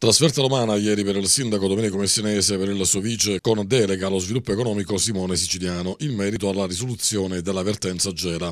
Trasferta romana ieri per il sindaco Domenico Messinese e per il suo vice con delega allo sviluppo economico Simone Siciliano in merito alla risoluzione dell'avvertenza Gera.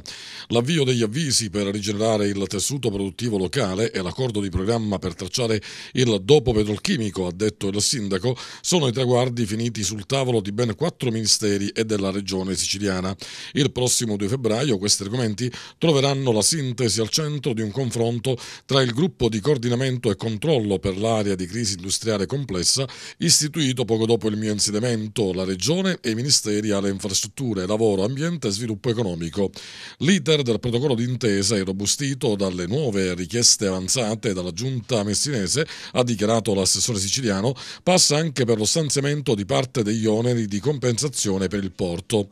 L'avvio degli avvisi per rigenerare il tessuto produttivo locale e l'accordo di programma per tracciare il dopo petrolchimico, ha detto il sindaco, sono i traguardi finiti sul tavolo di ben quattro ministeri e della regione siciliana. Il prossimo 2 febbraio questi argomenti troveranno la sintesi al centro di un confronto tra il gruppo di coordinamento e controllo per l'area di crisi industriale complessa, istituito poco dopo il mio insediamento, la Regione e i Ministeri alle Infrastrutture, Lavoro, Ambiente e Sviluppo Economico. L'iter del protocollo d'intesa è robustito dalle nuove richieste avanzate dalla Giunta messinese, ha dichiarato l'assessore siciliano, passa anche per lo stanziamento di parte degli oneri di compensazione per il porto.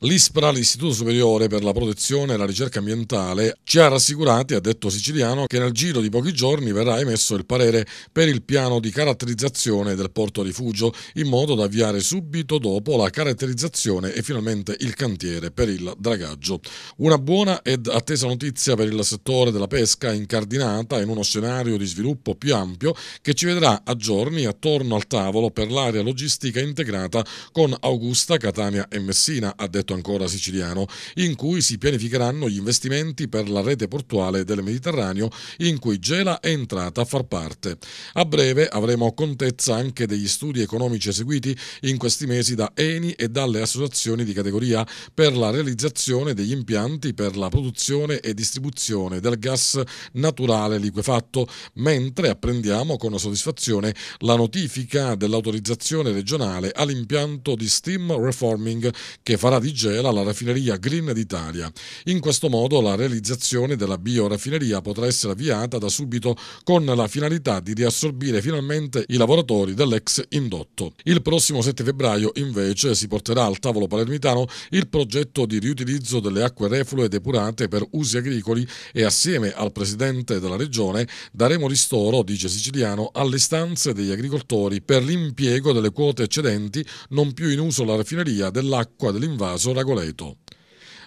L'ISPRA, l'Istituto Superiore per la Protezione e la Ricerca Ambientale, ci ha rassicurati, ha detto siciliano, che nel giro di pochi giorni verrà emesso il parere per il piano di caratterizzazione del porto rifugio in modo da avviare subito dopo la caratterizzazione e finalmente il cantiere per il dragaggio. Una buona ed attesa notizia per il settore della pesca incardinata in uno scenario di sviluppo più ampio che ci vedrà a giorni attorno al tavolo per l'area logistica integrata con Augusta, Catania e Messina, ha detto ancora Siciliano, in cui si pianificheranno gli investimenti per la rete portuale del Mediterraneo in cui Gela è entrata a far parte. A breve breve avremo contezza anche degli studi economici eseguiti in questi mesi da ENI e dalle associazioni di categoria per la realizzazione degli impianti per la produzione e distribuzione del gas naturale liquefatto, mentre apprendiamo con soddisfazione la notifica dell'autorizzazione regionale all'impianto di steam reforming che farà di Gela la raffineria Green d'Italia. In questo modo la realizzazione della bioraffineria potrà essere avviata da subito con la finalità di riassorbire riempire finalmente i lavoratori dell'ex indotto. Il prossimo 7 febbraio invece si porterà al tavolo palermitano il progetto di riutilizzo delle acque reflue depurate per usi agricoli e assieme al presidente della regione daremo ristoro, dice Siciliano, alle stanze degli agricoltori per l'impiego delle quote eccedenti non più in uso la raffineria dell'acqua dell'invaso Ragoleto.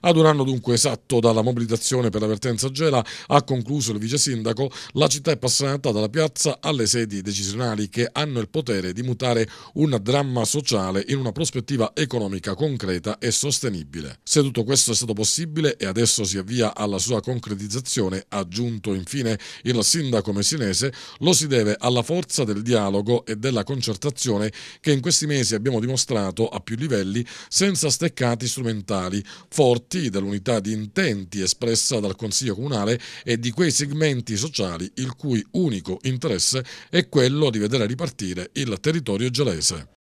Ad un anno dunque esatto dalla mobilitazione per l'avvertenza Gela, ha concluso il vice sindaco, la città è passata dalla piazza alle sedi decisionali che hanno il potere di mutare un dramma sociale in una prospettiva economica concreta e sostenibile. Se tutto questo è stato possibile e adesso si avvia alla sua concretizzazione, ha aggiunto infine il sindaco messinese, lo si deve alla forza del dialogo e della concertazione che in questi mesi abbiamo dimostrato a più livelli senza steccati strumentali, forti partì dall'unità di intenti espressa dal Consiglio Comunale e di quei segmenti sociali il cui unico interesse è quello di vedere ripartire il territorio gelese.